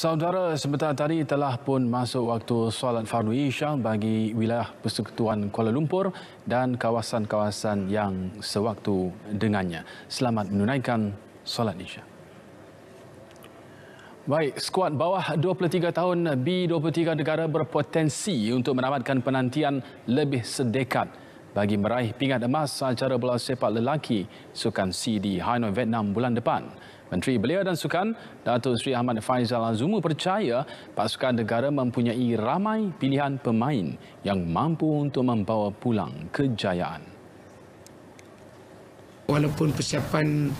Saudara, sebentar tadi telah pun masuk waktu solat fardu isyak bagi wilayah Persekutuan Kuala Lumpur dan kawasan-kawasan yang sewaktu dengannya. Selamat menunaikan solat isyak. Baik, skuad bawah 23 tahun B23 negara berpotensi untuk menamatkan penantian lebih sedekat bagi meraih pingat emas acara bola sepak lelaki Sukan C di Hanoi, Vietnam bulan depan. Menteri Belia dan Sukan, Datuk Seri Ahmad Faizal Azumu percaya pasukan negara mempunyai ramai pilihan pemain yang mampu untuk membawa pulang kejayaan. Walaupun persiapan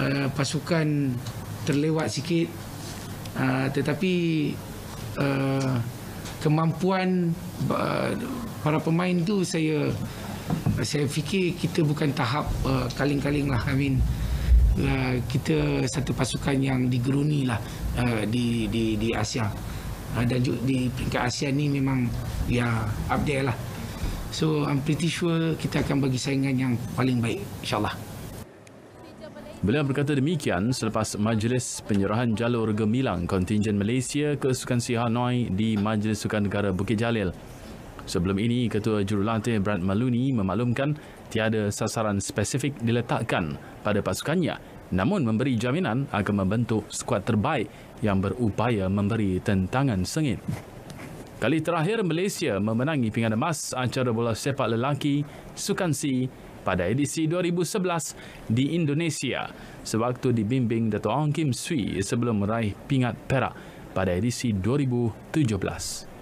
uh, pasukan terlewat sikit, uh, tetapi uh, kemampuan uh, para pemain tu saya saya fikir kita bukan tahap uh, kaling-kaling lah I mean uh, kita satu pasukan yang digeruni lah uh, di di di Asia uh, dan juga di peringkat Asia ni memang ya up there lah so I'm pretty sure kita akan bagi saingan yang paling baik insyaAllah Beliau berkata demikian selepas majlis penyerahan jalur gemilang kontingen Malaysia ke Sukan sihanoi di Majlis Sukan Negara Bukit Jalil. Sebelum ini, Ketua Jurulatih Brad Maluni memaklumkan tiada sasaran spesifik diletakkan pada pasukannya namun memberi jaminan akan membentuk skuad terbaik yang berupaya memberi tentangan sengit. Kali terakhir, Malaysia memenangi pingat emas acara bola sepak lelaki Sukan si pada edisi 2011 di Indonesia sewaktu dibimbing Dato' Ong Kim Sui sebelum meraih pingat perak pada edisi 2017.